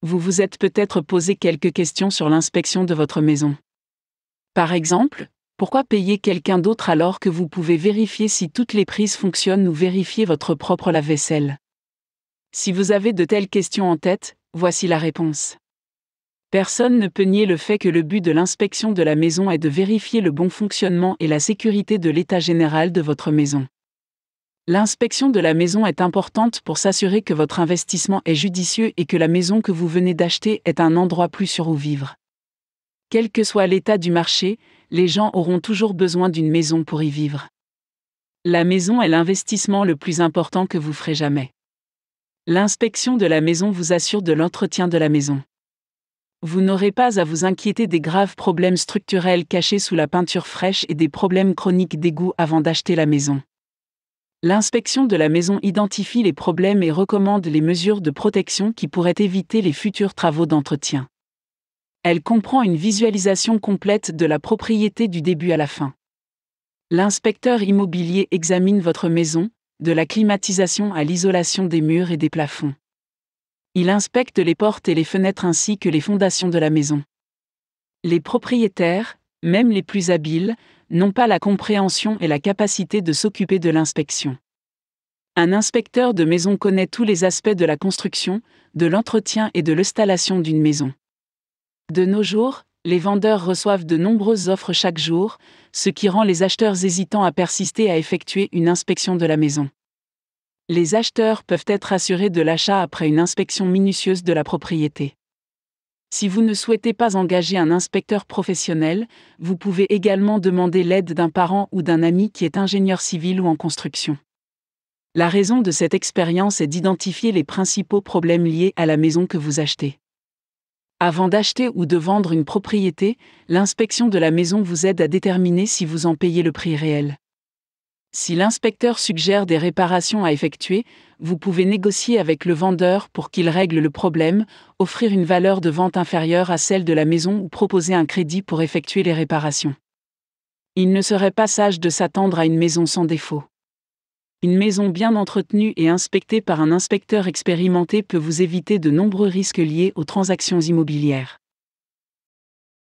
Vous vous êtes peut-être posé quelques questions sur l'inspection de votre maison. Par exemple, pourquoi payer quelqu'un d'autre alors que vous pouvez vérifier si toutes les prises fonctionnent ou vérifier votre propre lave-vaisselle Si vous avez de telles questions en tête, voici la réponse. Personne ne peut nier le fait que le but de l'inspection de la maison est de vérifier le bon fonctionnement et la sécurité de l'état général de votre maison. L'inspection de la maison est importante pour s'assurer que votre investissement est judicieux et que la maison que vous venez d'acheter est un endroit plus sûr où vivre. Quel que soit l'état du marché, les gens auront toujours besoin d'une maison pour y vivre. La maison est l'investissement le plus important que vous ferez jamais. L'inspection de la maison vous assure de l'entretien de la maison. Vous n'aurez pas à vous inquiéter des graves problèmes structurels cachés sous la peinture fraîche et des problèmes chroniques d'égout avant d'acheter la maison. L'inspection de la maison identifie les problèmes et recommande les mesures de protection qui pourraient éviter les futurs travaux d'entretien. Elle comprend une visualisation complète de la propriété du début à la fin. L'inspecteur immobilier examine votre maison, de la climatisation à l'isolation des murs et des plafonds. Il inspecte les portes et les fenêtres ainsi que les fondations de la maison. Les propriétaires, même les plus habiles, n'ont pas la compréhension et la capacité de s'occuper de l'inspection. Un inspecteur de maison connaît tous les aspects de la construction, de l'entretien et de l'installation d'une maison. De nos jours, les vendeurs reçoivent de nombreuses offres chaque jour, ce qui rend les acheteurs hésitants à persister à effectuer une inspection de la maison. Les acheteurs peuvent être assurés de l'achat après une inspection minutieuse de la propriété. Si vous ne souhaitez pas engager un inspecteur professionnel, vous pouvez également demander l'aide d'un parent ou d'un ami qui est ingénieur civil ou en construction. La raison de cette expérience est d'identifier les principaux problèmes liés à la maison que vous achetez. Avant d'acheter ou de vendre une propriété, l'inspection de la maison vous aide à déterminer si vous en payez le prix réel. Si l'inspecteur suggère des réparations à effectuer, vous pouvez négocier avec le vendeur pour qu'il règle le problème, offrir une valeur de vente inférieure à celle de la maison ou proposer un crédit pour effectuer les réparations. Il ne serait pas sage de s'attendre à une maison sans défaut. Une maison bien entretenue et inspectée par un inspecteur expérimenté peut vous éviter de nombreux risques liés aux transactions immobilières.